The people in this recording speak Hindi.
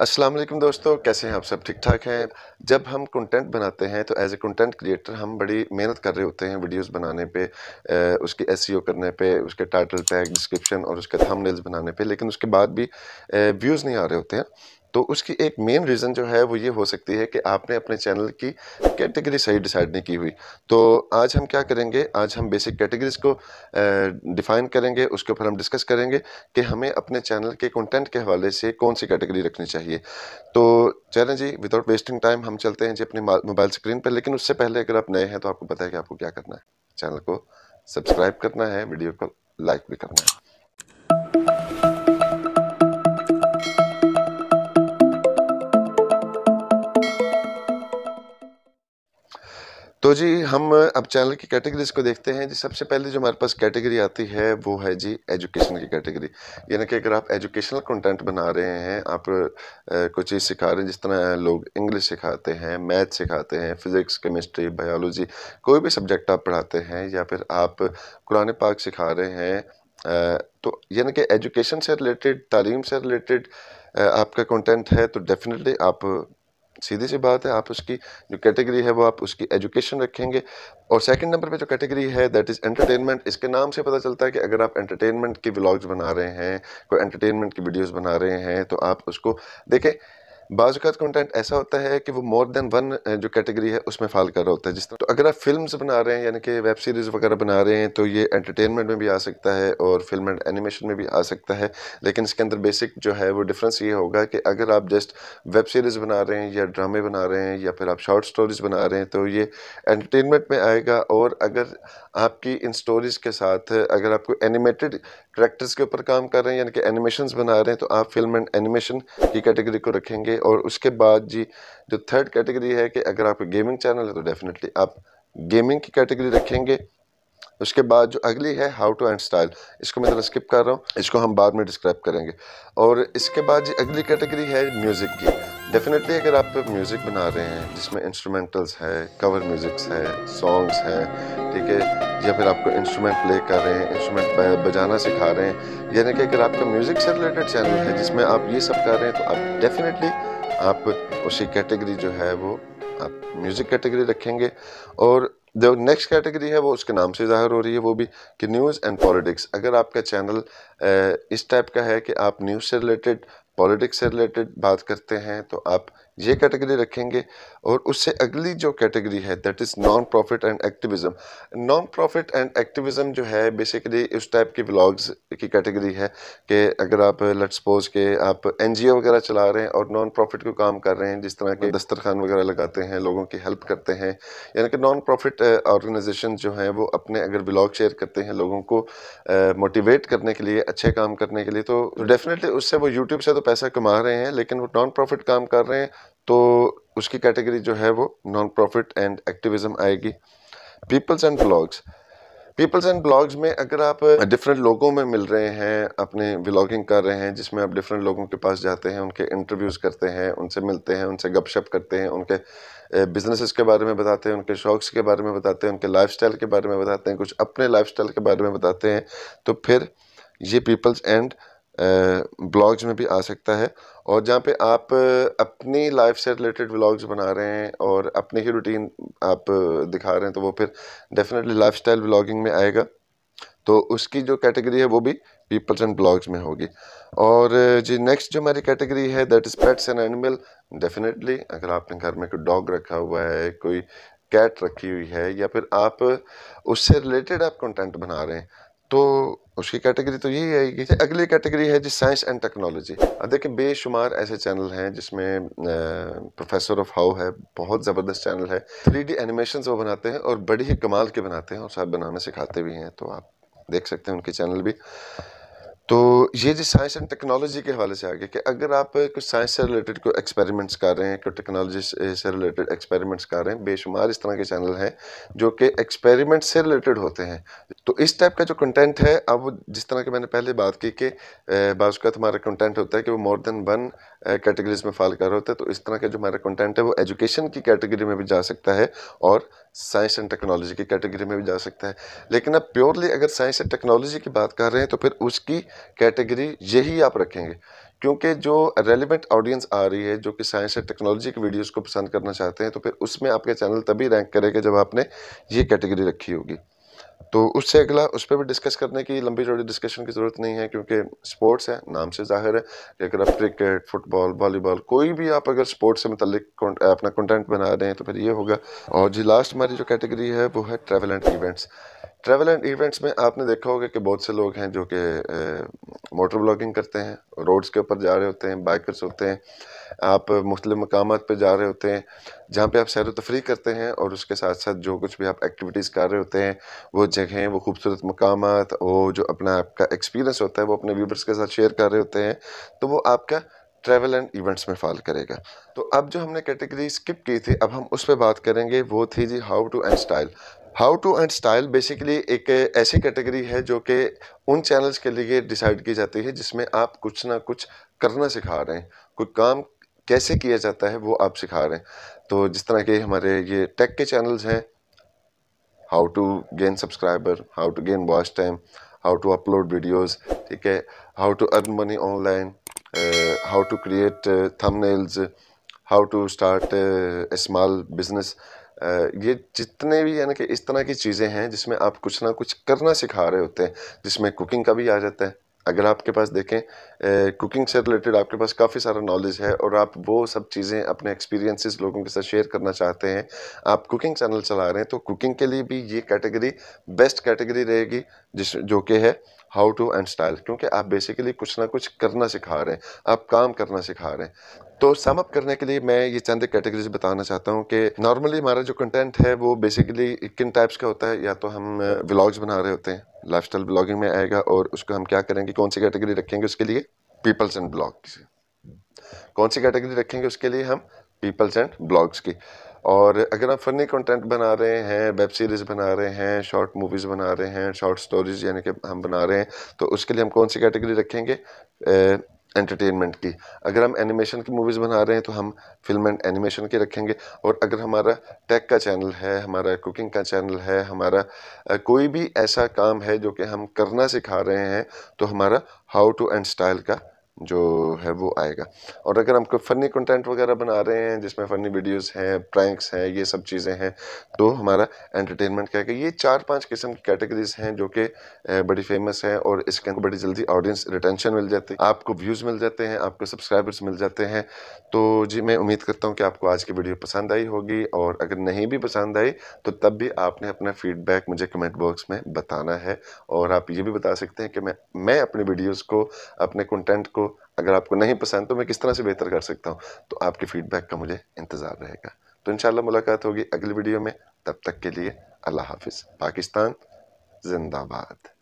असलम दोस्तों कैसे हैं आप सब ठीक ठाक हैं जब हम कंटेंट बनाते हैं तो एज ए कंटेंट क्रिएटर हम बड़ी मेहनत कर रहे होते हैं वीडियोस बनाने पे उसकी एस e करने पे उसके टाइटल टैग डिस्क्रिप्शन और उसके थंबनेल्स बनाने पे लेकिन उसके बाद भी व्यूज़ नहीं आ रहे होते हैं तो उसकी एक मेन रीज़न जो है वो ये हो सकती है कि आपने अपने चैनल की कैटेगरी सही डिसाइड नहीं की हुई तो आज हम क्या करेंगे आज हम बेसिक कैटेगरीज को डिफ़ाइन करेंगे उसके ऊपर हम डिस्कस करेंगे कि हमें अपने चैनल के कंटेंट के हवाले से कौन सी कैटेगरी रखनी चाहिए तो चैनल जी विदाउट वेस्टिंग टाइम हम चलते हैं जी अपनी मोबाइल स्क्रीन पर लेकिन उससे पहले अगर आप नए हैं तो आपको पता है कि आपको क्या करना है चैनल को सब्सक्राइब करना है वीडियो को लाइक भी करना है तो जी हम अब चैनल की कैटेगरीज को देखते हैं जी सबसे पहले जो हमारे पास कैटेगरी आती है वो है जी एजुकेशन की कैटेगरी यानी कि अगर आप एजुकेशनल कंटेंट बना रहे हैं आप कुछ चीज़ सिखा रहे हैं जिस तरह लोग इंग्लिश सिखाते हैं मैथ सिखाते हैं फिज़िक्स केमिस्ट्री बायोलॉजी कोई भी सब्जेक्ट आप पढ़ाते हैं या फिर आप कुरान पाक सिखा रहे हैं तो यानी कि एजुकेशन से रिलेटेड तालीम से रिलेटेड आपका कंटेंट है तो डेफिनेटली आप सीधी सी बात है आप उसकी जो कैटेगरी है वो आप उसकी एजुकेशन रखेंगे और सेकंड नंबर पे जो कैटेगरी है दैट इज़ एंटरटेनमेंट इसके नाम से पता चलता है कि अगर आप एंटरटेनमेंट की व्लॉग्स बना रहे हैं कोई एंटरटेनमेंट की वीडियोज़ बना रहे हैं तो आप उसको देखें बाज कंटेंट ऐसा होता है कि वो मोर देन वन जो कैटेगरी है उसमें फाल कर रहा होता है जिस तरह तो अगर आप फिल्म बना रहे हैं यानी कि वेब सीरीज़ वगैरह बना रहे हैं तो ये एंटरटेनमेंट में भी आ सकता है और फिल्म एंड एनिमेशन में भी आ सकता है लेकिन इसके अंदर बेसिक जो है वो डिफरेंस ये होगा कि अगर आप जस्ट वेब सीरीज़ बना रहे हैं या ड्रामे बना रहे हैं या फिर आप शॉर्ट स्टोरीज़ बना रहे हैं तो ये एंटरटेनमेंट में आएगा और अगर आपकी इन स्टोरीज़ के साथ अगर आपको एनिमेटेड करेक्टर्स के ऊपर काम कर रहे हैं यानी कि एनिमेशन बना रहे हैं तो आप फिल्म एंड एनिमेशन की कैटेगरी को रखेंगे और उसके बाद जी जो थर्ड कैटेगरी है कि अगर आपका गेमिंग चैनल है तो डेफिनेटली आप गेमिंग की कैटेगरी रखेंगे उसके बाद जो अगली है हाउ टू एंड स्टाइल इसको मैं थोड़ा स्किप कर रहा हूँ इसको हम बाद में डिस्क्राइब करेंगे और इसके बाद जी अगली कैटेगरी है म्यूज़िक की डेफिनेटली अगर आप म्यूज़िक बना रहे हैं जिसमें इंस्ट्रूमेंटल्स है कवर म्यूज़िक्स है सॉन्ग्स हैं ठीक है या फिर आपको इंस्ट्रूमेंट प्ले कर रहे हैं इंस्ट्रूमेंट बजाना सिखा रहे हैं यानी कि अगर आपका म्यूज़िक से रिलेटेड चैनल है जिसमें आप ये सब कर रहे हैं तो आप डेफिनेटली आप उसी कैटेगरी जो है वो आप म्यूज़िक कैटेगरी रखेंगे और जो नेक्स्ट कैटेगरी है वो उसके नाम से ज़ाहिर हो रही है वो भी कि न्यूज़ एंड पॉलिटिक्स अगर आपका चैनल इस टाइप का है कि आप न्यूज़ से रिलेटेड पॉलिटिक्स से रिलेटेड बात करते हैं तो आप ये कैटेगरी रखेंगे और उससे अगली जो कैटेगरी है that is non profit and activism non profit and activism जो है बेसिकली उस टाइप की ब्लॉग्स की कैटेगरी है कि अगर आप लेट सपोज के आप एन वगैरह चला रहे हैं और नॉन प्रॉफिट को काम कर रहे हैं जिस तरह के दस्तरखान वगैरह लगाते हैं लोगों की हेल्प करते हैं यानी कि नॉन प्रॉफिट ऑर्गेनाइजेशन जो हैं वो अपने अगर ब्लॉग शेयर करते हैं लोगों को मोटिवेट uh, करने के लिए अच्छे काम करने के लिए तो डेफिनेटली उससे वो यूट्यूब से तो पैसा कमा रहे हैं लेकिन वो नॉन प्रॉफिट काम कर रहे हैं तो उसकी कैटेगरी जो है वो नॉन प्रॉफिट एंड एक्टिविज़म आएगी peoples and blogs peoples and blogs में अगर आप डिफरेंट लोगों में मिल रहे हैं अपने व्लॉगिंग कर रहे हैं जिसमें आप डिफरेंट लोगों के पास जाते हैं उनके इंटरव्यूज़ करते हैं उनसे मिलते हैं उनसे गपशप करते हैं उनके बिजनेसेस के बारे में बताते हैं उनके शौक़ के बारे में बताते हैं उनके लाइफ के बारे में बताते हैं कुछ अपने लाइफ के बारे में बताते हैं तो फिर ये पीपल्स एंड ब्लॉग्स में भी आ सकता है और जहाँ पे आप अपनी लाइफ से रिलेटेड व्लॉग्स बना रहे हैं और अपनी ही रूटीन आप दिखा रहे हैं तो वो फिर डेफिनेटली लाइफस्टाइल व्लॉगिंग में आएगा तो उसकी जो कैटेगरी है वो भी पीपल्स एंड ब्लॉग्स में होगी और जी नेक्स्ट जो हमारी कैटेगरी है that is pets and animal definitely अगर आपने घर में कोई डॉग रखा हुआ है कोई कैट रखी हुई है या फिर आप उससे रिलेटेड आप कंटेंट बना रहे हैं तो उसकी कैटेगरी तो यही आएगी अगली कैटेगरी है जी साइंस एंड टेक्नोलॉजी देखिए बेशुमार ऐसे चैनल हैं जिसमें प्रोफेसर ऑफ हाउ है बहुत ज़बरदस्त चैनल है थ्री डी एनिमेशन वो बनाते हैं और बड़ी ही कमाल के बनाते हैं और साथ बनाना सिखाते भी हैं तो आप देख सकते हैं उनके चैनल भी तो ये जी साइंस एंड टेक्नोलॉजी के हवाले से आगे कि अगर आप कुछ साइंस से रिलेटेड कोई एक्सपेरिमेंट्स कर रहे हैं कोई टेक्नोलॉजी से रिलेटेड एक्सपेरिमेंट्स कर रहे हैं बेशुमार इस तरह के चैनल हैं जो कि एक्सपेरिमेंट से रिलेटेड होते हैं तो इस टाइप का जो कंटेंट है अब जिस तरह की मैंने पहले बात की कि बाज़ात हमारा कंटेंट होता है कि वो मोर देन वन कैटेगरीज में फॉल कर होता है तो इस तरह का जो हमारा कंटेंट है वो एजुकेशन की कैटेगरी में भी जा सकता है और साइंस एंड टेक्नोलॉजी की कैटेगरी में भी जा सकता है लेकिन अब प्योरली अगर साइंस एंड टेक्नोलॉजी की बात कर रहे हैं तो फिर उसकी कैटेगरी यही आप रखेंगे क्योंकि जो रेलिवेंट ऑडियंस आ रही है जो कि साइंस एंड टेक्नोलॉजी की वीडियोस को पसंद करना चाहते हैं तो फिर उसमें आपके चैनल तभी रैंक करेगा जब आपने ये कैटेगरी रखी होगी तो उससे अगला उस पर भी डिस्कस करने की लंबी चौड़ी डिस्कशन की ज़रूरत नहीं है क्योंकि स्पोर्ट्स है नाम से जाहिर है कि अगर आप क्रिकेट फुटबॉल वॉलीबॉल कोई भी आप अगर स्पोर्ट्स से मतलब अपना कंटेंट बना रहे हैं तो फिर ये होगा और जी लास्ट हमारी जो कैटेगरी है वो है travel and events travel and events में आपने देखा होगा कि बहुत से लोग हैं जो कि मोटर ब्लॉगिंग करते हैं रोड्स के ऊपर जा रहे होते हैं बाइकर्स होते हैं आप मुख्त मकाम पर जा रहे होते हैं जहाँ पर आप सैर तफरी करते हैं और उसके साथ साथ जो कुछ भी आप एक्टिविटीज़ कर रहे होते हैं वो जगहें वो खूबसूरत मकाम वो जो अपना आपका एक्सपीरियंस होता है वो अपने व्यूवर्स के साथ शेयर कर रहे होते हैं तो वो आपका ट्रैवल एंड इवेंट्स में फॉल करेगा तो अब जो हमने कैटेगरी स्किप की थी अब हम उस पर बात करेंगे वो थी जी how to and style how to and style basically एक ऐसी कैटेगरी है जो कि उन चैनल्स के लिए डिसाइड की जाती है जिसमें आप कुछ ना कुछ करना सिखा रहे हैं कोई काम कैसे किया जाता है वो आप सिखा रहे हैं तो जिस तरह के हमारे ये टेक के चैनल्स हैं how to gain subscriber how to gain watch time how to upload videos ठीक है how to earn money online how to create thumbnails how to start small business ये जितने भी यानी कि इस तरह की चीज़ें हैं जिसमें आप कुछ ना कुछ करना सिखा रहे होते हैं जिसमें कुकिंग का भी आ जाता है अगर आपके पास देखें कुकिंग से रिलेटेड आपके पास काफ़ी सारा नॉलेज है और आप वो सब चीज़ें अपने एक्सपीरियंसेस लोगों के साथ शेयर करना चाहते हैं आप कुकिंग चैनल चला रहे हैं तो कुकिंग के लिए भी ये कैटेगरी बेस्ट कैटेगरी रहेगी जिस जो कि है हाउ टू एंड स्टाइल क्योंकि आप बेसिकली कुछ ना कुछ करना सिखा रहे हैं आप काम करना सिखा रहे हैं तो सम अप करने के लिए मैं ये चंद कैटेगरीज बताना चाहता हूँ कि नॉर्मली हमारा जो कंटेंट है वो बेसिकली किन टाइप्स का होता है या तो हम व्लॉग्स uh, बना रहे होते हैं लाइफ स्टाइल ब्लॉगिंग में आएगा और उसको हम क्या करेंगे कौन सी कैटेगरी रखेंगे उसके लिए पीपल्स एंड ब्लॉग्स कौन सी कैटेगरी रखेंगे उसके लिए हम पीपल्स एंड ब्लॉग्स की और अगर आप फ़नी कंटेंट बना रहे हैं वेब सीरीज़ बना रहे हैं शॉर्ट मूवीज़ बना रहे हैं शॉर्ट स्टोरीज़ यानी कि हम बना रहे हैं तो उसके लिए हम कौन सी कैटेगरी रखेंगे एंटरटेनमेंट की अगर हम एनिमेशन की मूवीज़ बना रहे हैं तो हम फिल्म एंड एनिमेशन की रखेंगे और अगर हमारा टेक का चैनल है हमारा कुकिंग का चैनल है हमारा कोई भी ऐसा काम है जो कि हम करना सिखा रहे हैं तो हमारा हाउ टू एंड स्टाइल का जो है वो आएगा और अगर हम कोई फ़नी कंटेंट वगैरह बना रहे हैं जिसमें फ़नी वीडियोस हैं प्रैंक्स हैं ये सब चीज़ें हैं तो हमारा एंटरटेनमेंट क्या है ये चार पांच किस्म की कैटेगरीज हैं जो कि बड़ी फेमस हैं और इसके अंदर बड़ी जल्दी ऑडियंस रिटेंशन मिल जाती है आपको व्यूज़ मिल जाते हैं आपको सब्सक्राइबर्स मिल जाते हैं तो जी मैं उम्मीद करता हूँ कि आपको आज की वीडियो पसंद आई होगी और अगर नहीं भी पसंद आई तो तब भी आपने अपना फ़ीडबैक मुझे कमेंट बॉक्स में बताना है और आप ये भी बता सकते हैं कि मैं मैं अपनी वीडियोज़ को अपने कंटेंट को अगर आपको नहीं पसंद तो मैं किस तरह से बेहतर कर सकता हूँ तो आपके फीडबैक का मुझे इंतज़ार रहेगा तो इन मुलाकात होगी अगली वीडियो में तब तक के लिए अल्लाह हाफिज़ पाकिस्तान जिंदाबाद